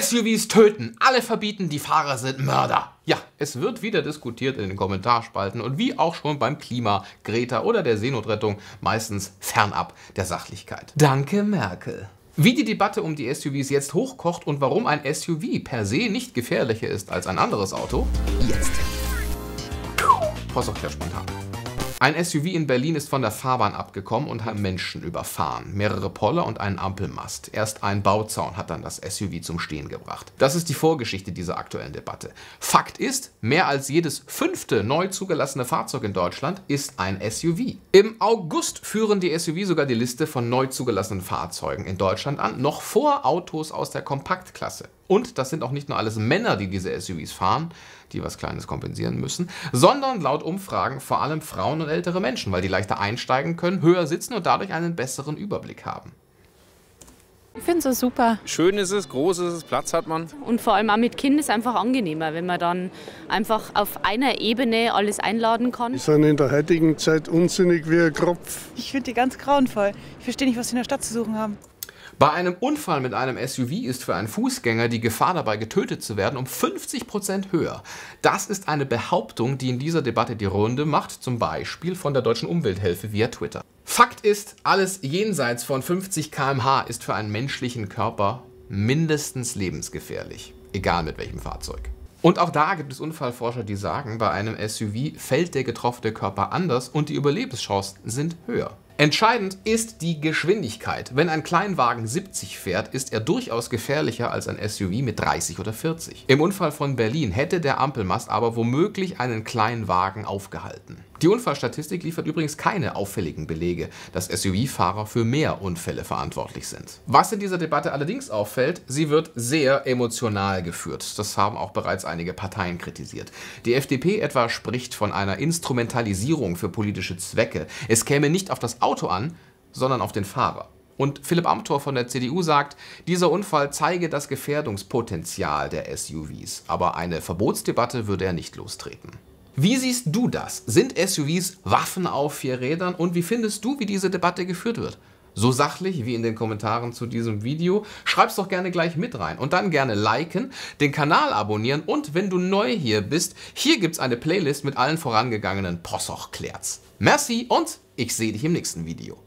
SUVs töten, alle verbieten, die Fahrer sind Mörder. Ja, es wird wieder diskutiert in den Kommentarspalten und wie auch schon beim Klima, Greta oder der Seenotrettung meistens fernab der Sachlichkeit. Danke, Merkel. Wie die Debatte um die SUVs jetzt hochkocht und warum ein SUV per se nicht gefährlicher ist als ein anderes Auto, jetzt. Post auch sehr spontan. Ein SUV in Berlin ist von der Fahrbahn abgekommen und hat Menschen überfahren. Mehrere Poller und einen Ampelmast. Erst ein Bauzaun hat dann das SUV zum Stehen gebracht. Das ist die Vorgeschichte dieser aktuellen Debatte. Fakt ist, mehr als jedes fünfte neu zugelassene Fahrzeug in Deutschland ist ein SUV. Im August führen die SUV sogar die Liste von neu zugelassenen Fahrzeugen in Deutschland an, noch vor Autos aus der Kompaktklasse. Und das sind auch nicht nur alles Männer, die diese SUVs fahren, die was Kleines kompensieren müssen, sondern laut Umfragen vor allem Frauen und ältere Menschen, weil die leichter einsteigen können, höher sitzen und dadurch einen besseren Überblick haben. Ich finde es super. Schön ist es, groß ist es, Platz hat man. Und vor allem auch mit Kind ist es einfach angenehmer, wenn man dann einfach auf einer Ebene alles einladen kann. Die sind in der heutigen Zeit unsinnig wie ein Kropf. Ich finde die ganz grauenvoll. Ich verstehe nicht, was sie in der Stadt zu suchen haben. Bei einem Unfall mit einem SUV ist für einen Fußgänger die Gefahr dabei getötet zu werden um 50% höher. Das ist eine Behauptung, die in dieser Debatte die Runde macht, zum Beispiel von der Deutschen Umwelthilfe via Twitter. Fakt ist, alles jenseits von 50 km/h ist für einen menschlichen Körper mindestens lebensgefährlich, egal mit welchem Fahrzeug. Und auch da gibt es Unfallforscher, die sagen, bei einem SUV fällt der getroffene Körper anders und die Überlebenschancen sind höher. Entscheidend ist die Geschwindigkeit. Wenn ein Kleinwagen 70 fährt, ist er durchaus gefährlicher als ein SUV mit 30 oder 40. Im Unfall von Berlin hätte der Ampelmast aber womöglich einen Kleinwagen aufgehalten. Die Unfallstatistik liefert übrigens keine auffälligen Belege, dass SUV-Fahrer für mehr Unfälle verantwortlich sind. Was in dieser Debatte allerdings auffällt, sie wird sehr emotional geführt. Das haben auch bereits einige Parteien kritisiert. Die FDP etwa spricht von einer Instrumentalisierung für politische Zwecke. Es käme nicht auf das Auto an, sondern auf den Fahrer. Und Philipp Amthor von der CDU sagt, dieser Unfall zeige das Gefährdungspotenzial der SUVs, aber eine Verbotsdebatte würde er nicht lostreten. Wie siehst du das? Sind SUVs Waffen auf vier Rädern und wie findest du, wie diese Debatte geführt wird? so sachlich wie in den Kommentaren zu diesem Video. Schreib's doch gerne gleich mit rein und dann gerne liken, den Kanal abonnieren und wenn du neu hier bist, hier gibt's eine Playlist mit allen vorangegangenen Possoch-Klärts. Merci und ich sehe dich im nächsten Video.